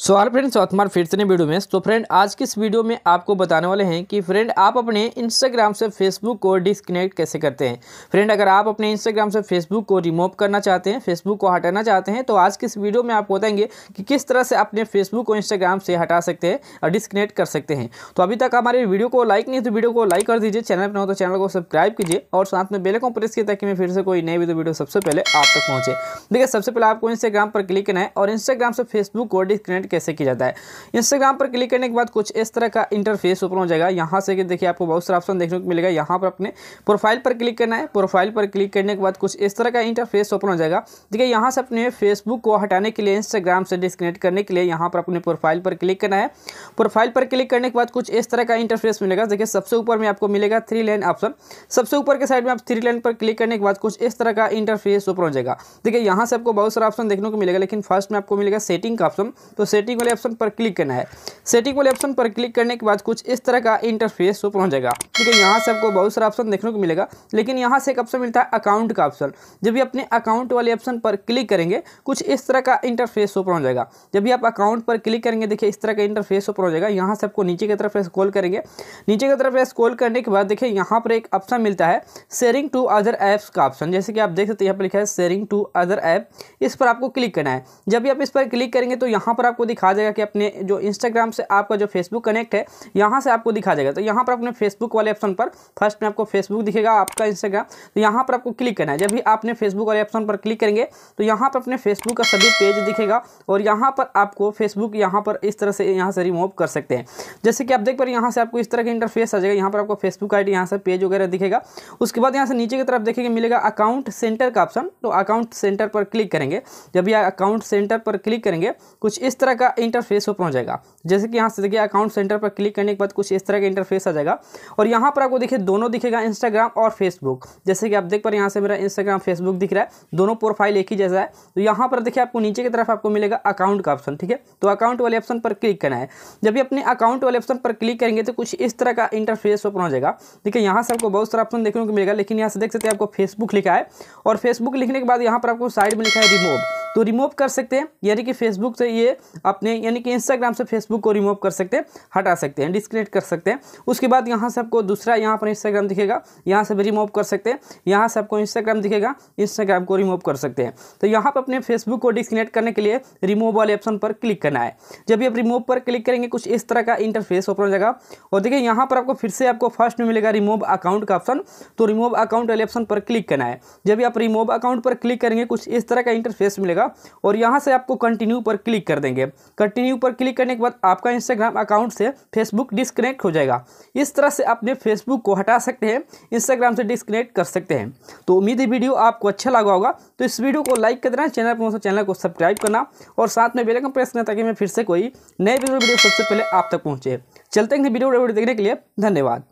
so friend friends फिर से video में तो फ्रेंड आज की इस वीडियो में आपको बताने वाले हैं कि फ्रेंड आप अपने इंस्टाग्राम से फेसबुक को डिसकनेक्ट कैसे करते हैं फ्रेंड अगर आप अपने इंस्टाग्राम से फेसबुक को रिमूव करना चाहते हैं फेसबुक को हटाना चाहते हैं तो आज की इस वीडियो में आपको बताएंगे कि किस तरह से अपने फेसबुक को इंस्टाग्राम से हटा सकते हैं और डिसकनेक्ट कर सकते हैं तो अभी तक हमारे वीडियो को लाइक नहीं तो वीडियो को लाइक कर दीजिए चैनल पर हो तो चैनल को सब्सक्राइब कीजिए और साथ में बेल को प्रेस किया ताकि मैं फिर से कोई नई वीडियो सबसे पहले आप तक पहुँचे देखिए सबसे पहले आपको इंस्टाग्राम पर क्लिक करना है और इंस्टाग्राम से फेसबुक को डिसकनेक्ट कैसे किया जाता है इंस्टाग्राम पर क्लिक करने के बाद कुछ इस तरह का इंटरफेस ओपन हो जाएगा यहाँ से देखिए आपको बहुत सारा ऑप्शन देखने को मिलेगा यहाँ पर अपने प्रोफाइल पर क्लिक करना है प्रोफाइल पर क्लिक करने के बाद कुछ इस तरह का इंटरफेस ओपन हो जाएगा देखिए यहाँ से अपने फेसबुक को हटाने के लिए इंस्टाग्राम से डिस्कनेक्ट करने के लिए यहाँ पर अपने प्रोफाइल पर क्लिक करना है प्रोफाइल पर क्लिक करने के बाद कुछ इस तरह का इंटरफेस मिलेगा देखिए सबसे ऊपर में आपको मिलेगा थ्री लाइन ऑप्शन सबसे ऊपर के साइड में आप थ्री लाइन पर क्लिक करने के बाद कुछ इस तरह का इंटरफेस ओपन हो जाएगा देखिए यहाँ से आपको बहुत सारा ऑप्शन देखने को मिलेगा लेकिन फर्स्ट में आपको मिलेगा सेटिंग का ऑप्शन तो सेटिंग वाले ऑप्शन पर क्लिक करना है सेटिंग वाले ऑप्शन पर क्लिक करने के बाद कुछ इस तरह का इंटरफेस शो हो जाएगा ठीक है यहाँ से आपको बहुत सारा ऑप्शन देखने को मिलेगा लेकिन यहाँ से एक ऑप्शन मिलता है अकाउंट का ऑप्शन जब भी अपने अकाउंट वाले ऑप्शन पर क्लिक करेंगे कुछ इस तरह का इंटरफेस शो हो जाएगा जब भी आप अकाउंट पर क्लिक करेंगे देखिए इस तरह का इंटरफेस शो हो जाएगा यहाँ से आपको नीचे की तरफ स्कॉल करेंगे नीचे की तरफ स्कॉल करने के बाद देखिए यहाँ पर एक ऑप्शन मिलता है शेयरिंग टू अदर ऐप्स का ऑप्शन जैसे कि आप देख सकते हैं यहाँ पर लिखा है शेयरिंग टू अदर ऐप इस पर आपको क्लिक करना है जब भी आप इस पर क्लिक करेंगे तो यहाँ पर आपको दिखा जाएगा कि अपने जो इंस्टाग्राम से आपका जो फेसबुक कनेक्ट है यहाँ से आपको दिखा जाएगा तो यहाँ पर अपने फेसबुक वाले ऑप्शन पर फर्स्ट में आपको फेसबुक दिखेगा आपका इंस्टाग्राम तो यहाँ पर आपको क्लिक करना है जब भी आपने फेसबुक वाले ऑप्शन पर क्लिक करेंगे तो यहाँ पर अपने फेसबुक का सभी पेज दिखेगा और यहाँ पर आपको फेसबुक यहाँ पर इस तरह से यहाँ से रिमूव कर सकते हैं जैसे कि आप देख पर यहाँ से आपको इस तरह का इंटरफेस आ जाएगा यहाँ पर आपको फेसबुक आई डी से पेज वगैरह दिखेगा उसके बाद यहाँ से नीचे की तरफ देखेंगे मिलेगा अकाउंट सेंटर का ऑप्शन तो अकाउंट सेंटर पर क्लिक करेंगे जब यह अकाउंट सेंटर पर क्लिक करेंगे कुछ इस तरह का इंटरफेस ओपन हो जाएगा जैसे कि यहाँ से देखिए अकाउंट सेंटर पर क्लिक करने के बाद कुछ इस तरह का इंटरफेस आ जाएगा और यहाँ पर आपको देखिए दोनों दिखेगा इंस्टाग्राम और फेसबुक जैसे कि आप देख पर यहाँ से मेरा इंस्टाग्राम फेसबुक दिख रहा है दोनों प्रोफाइल एक ही जैसा है तो यहाँ पर देखिए आपको नीचे की तरफ आपको मिलेगा अकाउंट का ऑप्शन ठीक है तो अकाउंट वाले ऑप्शन पर क्लिक करना है जब भी अपने अकाउंट वाले ऑप्शन पर क्लिक करेंगे तो कुछ इस तरह का इंटरफेस ओपन हो जाएगा देखिए यहाँ से आपको बहुत सारा ऑप्शन देखने को मिलेगा लेकिन यहाँ से देख सकते हैं आपको फेसबुक लिखा है और फेसबुक लिखने के बाद यहाँ पर आपको साइड में लिखा है रिमूव तो रिमूव कर सकते हैं यानी कि फेसबुक से ये अपने यानी कि इंस्टाग्राम से फेसबुक को रिमूव कर सकते हैं हटा सकते हैं डिस्कनेक्ट कर सकते हैं उसके बाद यहाँ से आपको दूसरा यहाँ पर इंस्टाग्राम दिखेगा यहाँ से रिमूव कर सकते हैं यहाँ से आपको इंस्टाग्राम दिखेगा इंस्टाग्राम को रिमूव कर सकते हैं तो यहाँ पर अपने फेसबुक को डिस्कनेक्ट करने के लिए रिमूव वाले ऑप्शन पर क्लिक करना है जब भी आप रिमूव पर क्लिक करेंगे कुछ इस तरह का इंटरफेस ओपन हो जाएगा और देखिए यहाँ पर आपको फिर से आपको फर्स्ट में मिलेगा रिमूव अकाउंट का ऑप्शन तो रिमूव अकाउंट वाले ऑप्शन पर क्लिक करना है जब भी आप रिमूव अकाउंट पर क्लिक करेंगे कुछ इस तरह का इंटरफेस मिलेगा जाएगा और यहाँ से आपको कंटिन्यू पर क्लिक कर देंगे कंटिन्यू पर क्लिक करने के बाद आपका इंस्टाग्राम अकाउंट से फेसबुक डिस्कनेक्ट हो जाएगा इस तरह से अपने फेसबुक को हटा सकते हैं इंस्टाग्राम से डिस्कनेक्ट कर सकते हैं तो उम्मीद है वीडियो आपको अच्छा लगा होगा तो इस वीडियो को लाइक कर देना चैनल पर तो चैनल को सब्सक्राइब करना और साथ में बेलकम प्रेस करना ताकि मैं फिर से कोई नए वीडियो सबसे पहले आप तक पहुँचे चलते हैं वीडियो देखने के लिए धन्यवाद